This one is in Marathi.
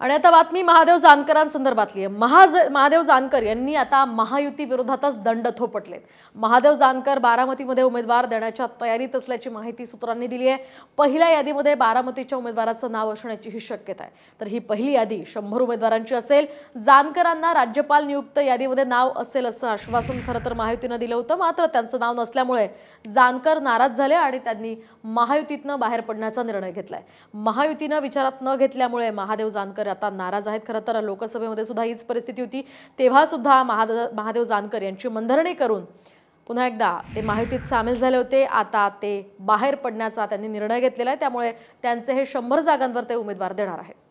आणि आता बातमी महादेव जानकरांसंदर्भातली आहे महाज महादेव जानकर यांनी आता महायुती विरोधातच दंड थोपटलेत महादेव जानकर बारामतीमध्ये उमेदवार देण्याच्या तयारीत असल्याची माहिती सूत्रांनी दिली आहे पहिल्या यादीमध्ये बारामतीच्या उमेदवाराचं नाव असण्याची ही शक्यता आहे तर ही पहिली यादी शंभर उमेदवारांची असेल जानकरांना राज्यपाल नियुक्त यादीमध्ये नाव असेल असं आश्वासन खरं तर महायुतीनं दिलं होतं मात्र त्यांचं नाव नसल्यामुळे जानकर नाराज झाले आणि त्यांनी महायुतीतनं बाहेर पडण्याचा निर्णय घेतलाय महायुतीनं विचारात न घेतल्यामुळे महादेव जानकर जानकर आता नाराज आहेत खरं तर लोकसभेमध्ये सुद्धा हीच परिस्थिती होती तेव्हा सुद्धा महादेव जानकर यांची मंधरणी करून पुन्हा एकदा ते माहितीत सामील झाले होते आता ते बाहेर पडण्याचा त्यांनी निर्णय घेतलेला आहे त्यामुळे त्यांचे हे शंभर जागांवर ते उमेदवार देणार आहेत